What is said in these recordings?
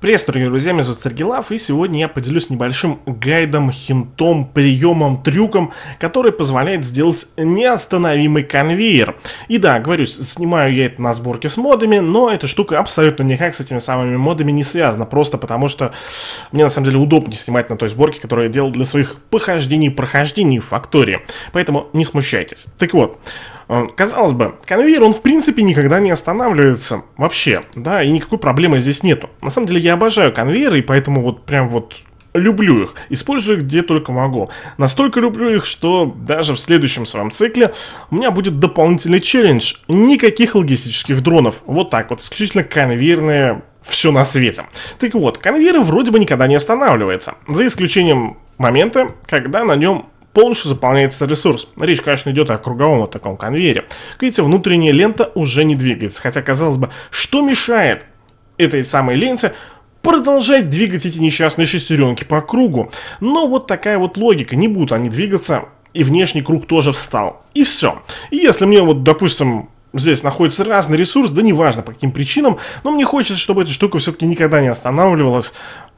Привет, дорогие друзья, меня зовут Сергей Лав, и сегодня я поделюсь небольшим гайдом, хинтом, приемом, трюком, который позволяет сделать неостановимый конвейер. И да, говорю, снимаю я это на сборке с модами, но эта штука абсолютно никак с этими самыми модами не связана, просто потому что мне на самом деле удобнее снимать на той сборке, которую я делал для своих похождений и прохождений в фактории. Поэтому не смущайтесь. Так вот, Э, казалось бы, конвейер, он в принципе никогда не останавливается вообще, да, и никакой проблемы здесь нету. На самом деле я обожаю конвейеры, и поэтому вот прям вот люблю их, использую их где только могу. Настолько люблю их, что даже в следующем своем цикле у меня будет дополнительный челлендж. Никаких логистических дронов. Вот так вот, исключительно конвейерные все на свете. Так вот, конвейер вроде бы никогда не останавливается, за исключением момента, когда на нем полностью заполняется ресурс. Речь, конечно, идет о круговом вот таком конвейере. Как видите, внутренняя лента уже не двигается. Хотя, казалось бы, что мешает этой самой ленте продолжать двигать эти несчастные шестеренки по кругу. Но вот такая вот логика. Не будут они двигаться, и внешний круг тоже встал. И все. И если мне вот, допустим, здесь находится разный ресурс, да неважно по каким причинам, но мне хочется, чтобы эта штука все-таки никогда не останавливалась,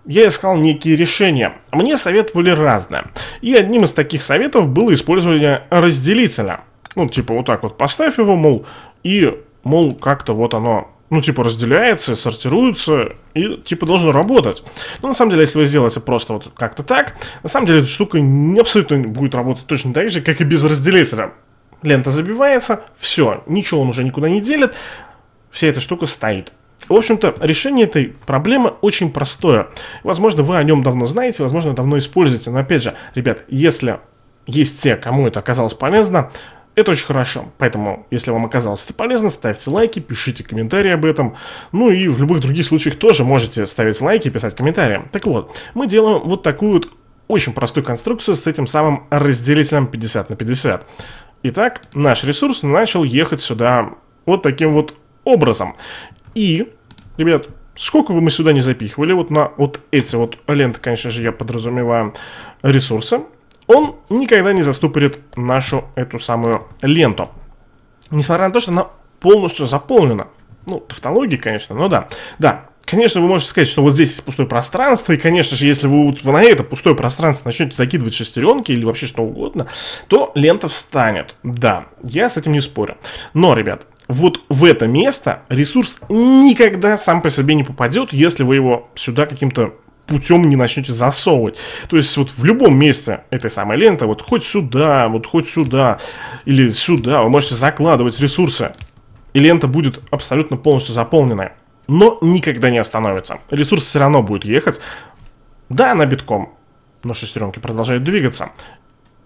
я искал некие решения. Мне советовали разное. И одним из таких советов было использование разделителя. Ну, типа вот так вот поставь его, мол, и, мол, как-то вот оно ну, типа, разделяется, сортируется и, типа, должно работать. Но, ну, на самом деле, если вы сделаете просто вот как-то так, на самом деле, эта штука не абсолютно будет работать точно так же, как и без разделителя. Лента забивается, все, ничего он уже никуда не делит, вся эта штука стоит. В общем-то, решение этой проблемы очень простое. Возможно, вы о нем давно знаете, возможно, давно используете. Но опять же, ребят, если есть те, кому это оказалось полезно, это очень хорошо. Поэтому, если вам оказалось это полезно, ставьте лайки, пишите комментарии об этом. Ну и в любых других случаях тоже можете ставить лайки и писать комментарии. Так вот, мы делаем вот такую вот очень простую конструкцию с этим самым разделителем 50 на 50. Итак, наш ресурс начал ехать сюда вот таким вот образом. И, ребят, сколько бы мы сюда не запихивали, вот на вот эти вот ленты, конечно же, я подразумеваю, ресурсы, он никогда не заступит нашу эту самую ленту. Несмотря на то, что она полностью заполнена. Ну, тавтология, конечно, но да. Да, Конечно, вы можете сказать, что вот здесь есть пустое пространство, и, конечно же, если вы вот на это пустое пространство начнете закидывать шестеренки или вообще что угодно, то лента встанет. Да, я с этим не спорю. Но, ребят, вот в это место ресурс никогда сам по себе не попадет, если вы его сюда каким-то путем не начнете засовывать. То есть вот в любом месте этой самой ленты, вот хоть сюда, вот хоть сюда, или сюда, вы можете закладывать ресурсы, и лента будет абсолютно полностью заполненная. Но никогда не остановится. Ресурс все равно будет ехать. Да, на битком, но шестеренки продолжают двигаться.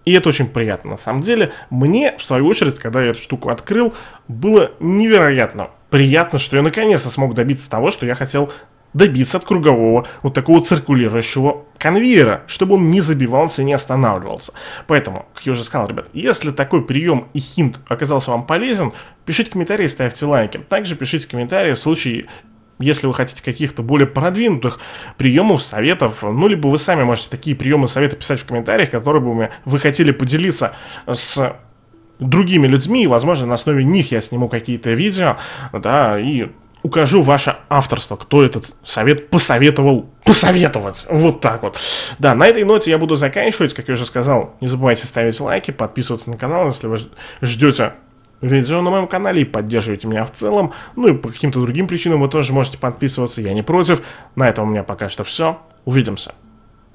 И это очень приятно, на самом деле. Мне, в свою очередь, когда я эту штуку открыл, было невероятно приятно, что я наконец-то смог добиться того, что я хотел добиться от кругового вот такого циркулирующего конвейера, чтобы он не забивался и не останавливался. Поэтому, как я уже сказал, ребят, если такой прием и хинт оказался вам полезен, пишите комментарии, ставьте лайки. Также пишите комментарии в случае если вы хотите каких-то более продвинутых приемов, советов, ну, либо вы сами можете такие приемы, советы писать в комментариях, которые бы вы хотели поделиться с другими людьми, и, возможно, на основе них я сниму какие-то видео, да, и укажу ваше авторство, кто этот совет посоветовал посоветовать. Вот так вот. Да, на этой ноте я буду заканчивать. Как я уже сказал, не забывайте ставить лайки, подписываться на канал, если вы ждете видео на моем канале и поддерживаете меня в целом. Ну и по каким-то другим причинам вы тоже можете подписываться, я не против. На этом у меня пока что все. Увидимся.